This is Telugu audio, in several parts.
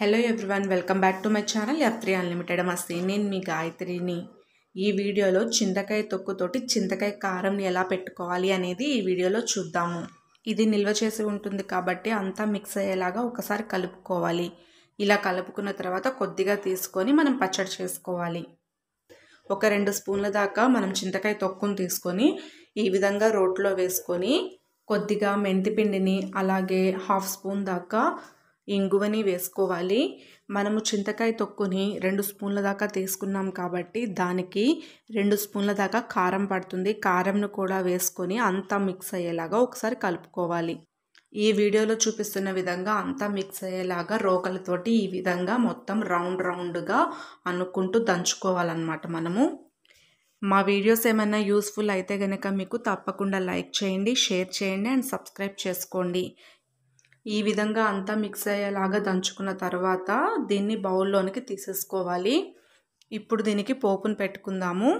hello everyone welcome back to my channel F three unlimited మస్తే నేను మీ గాయత్రిని ఈ వీడియోలో చింతకాయ తొక్కుతోటి చింతకాయ కారంని ఎలా పెట్టుకోవాలి అనేది ఈ వీడియోలో చూద్దాము ఇది నిల్వ చేసి ఉంటుంది కాబట్టి అంతా మిక్స్ అయ్యేలాగా ఒకసారి కలుపుకోవాలి ఇలా కలుపుకున్న తర్వాత కొద్దిగా తీసుకొని మనం పచ్చడి చేసుకోవాలి ఒక రెండు స్పూన్ల దాకా మనం చింతకాయ తొక్కును తీసుకొని ఈ విధంగా రోట్లో వేసుకొని కొద్దిగా మెంతిపిండిని అలాగే హాఫ్ స్పూన్ దాకా ఇంగువని వేసుకోవాలి మనము చింతకాయ తొక్కుని రెండు స్పూన్ల దాకా తీసుకున్నాం కాబట్టి దానికి రెండు స్పూన్ల దాకా కారం పడుతుంది కారంను కూడా వేసుకొని అంతా మిక్స్ అయ్యేలాగా ఒకసారి కలుపుకోవాలి ఈ వీడియోలో చూపిస్తున్న విధంగా అంతా మిక్స్ అయ్యేలాగా రోకలతోటి ఈ విధంగా మొత్తం రౌండ్ రౌండ్గా అనుకుంటూ దంచుకోవాలన్నమాట మనము మా వీడియోస్ ఏమైనా యూస్ఫుల్ అయితే కనుక మీకు తప్పకుండా లైక్ చేయండి షేర్ చేయండి అండ్ సబ్స్క్రైబ్ చేసుకోండి ఈ విధంగా అంతా మిక్స్ అయ్యేలాగా దంచుకున్న తర్వాత దీన్ని బౌల్లోనికి తీసేసుకోవాలి ఇప్పుడు దీనికి పోపును పెట్టుకుందాము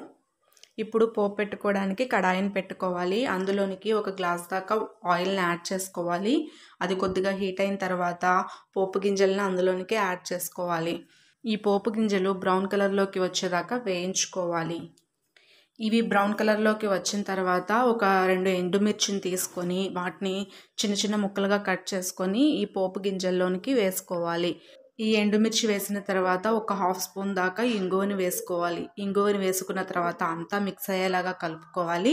ఇప్పుడు పోపు పెట్టుకోవడానికి కడాయిని పెట్టుకోవాలి అందులోనికి ఒక గ్లాస్ దాకా ఆయిల్ని యాడ్ చేసుకోవాలి అది కొద్దిగా హీట్ అయిన తర్వాత పోపు గింజలను అందులోనికి యాడ్ చేసుకోవాలి ఈ పోపు గింజలు బ్రౌన్ కలర్లోకి వచ్చేదాకా వేయించుకోవాలి ఇవి బ్రౌన్ కలర్లోకి వచ్చిన తర్వాత ఒక రెండు ఎండుమిర్చిని తీసుకొని వాటిని చిన్న చిన్న ముక్కలుగా కట్ చేసుకొని ఈ పోపు గింజల్లోనికి వేసుకోవాలి ఈ ఎండుమిర్చి వేసిన తర్వాత ఒక హాఫ్ స్పూన్ దాకా ఇంగువని వేసుకోవాలి ఇంగువని వేసుకున్న తర్వాత అంతా మిక్స్ అయ్యేలాగా కలుపుకోవాలి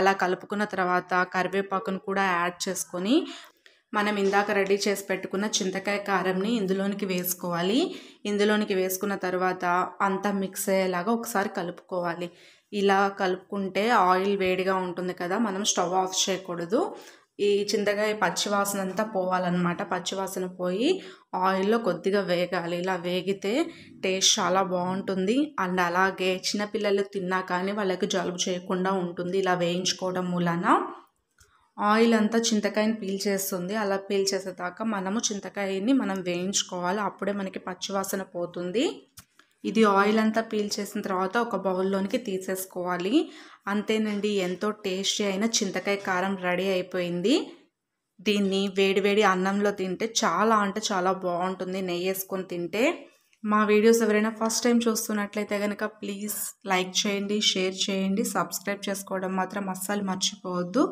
అలా కలుపుకున్న తర్వాత కరివేపాకును కూడా యాడ్ చేసుకొని మనం ఇందాక రెడీ చేసి పెట్టుకున్న చింతకాయ కారంని ఇందులోనికి వేసుకోవాలి ఇందులోనికి వేసుకున్న తర్వాత అంతా మిక్స్ అయ్యేలాగా ఒకసారి కలుపుకోవాలి ఇలా కలుపుకుంటే ఆయిల్ వేడిగా ఉంటుంది కదా మనం స్టవ్ ఆఫ్ చేయకూడదు ఈ చింతకాయ పచ్చివాసన అంతా పోవాలన్నమాట పచ్చివాసన పోయి ఆయిల్లో కొద్దిగా వేగాలి ఇలా వేగితే టేస్ట్ చాలా బాగుంటుంది అండ్ అలాగే చిన్నపిల్లలు తిన్నా కానీ వాళ్ళకి జలుబు చేయకుండా ఉంటుంది ఇలా వేయించుకోవడం మూలన ఆయిల్ అంతా చింతకాయని పీల్చేస్తుంది అలా పీల్చేసేదాకా మనము చింతకాయని మనం వేయించుకోవాలి అప్పుడే మనకి పచ్చివాసన పోతుంది ఇది ఆయిల్ అంతా పీల్చేసిన తర్వాత ఒక బౌల్లోనికి తీసేసుకోవాలి అంతేనండి ఎంతో టేస్టీ అయిన చింతకాయ కారం రెడీ అయిపోయింది దీన్ని వేడివేడి అన్నంలో తింటే చాలా అంటే చాలా బాగుంటుంది నెయ్యి వేసుకొని తింటే మా వీడియోస్ ఎవరైనా ఫస్ట్ టైం చూస్తున్నట్లయితే కనుక ప్లీజ్ లైక్ చేయండి షేర్ చేయండి సబ్స్క్రైబ్ చేసుకోవడం మాత్రం అస్సలు మర్చిపోవద్దు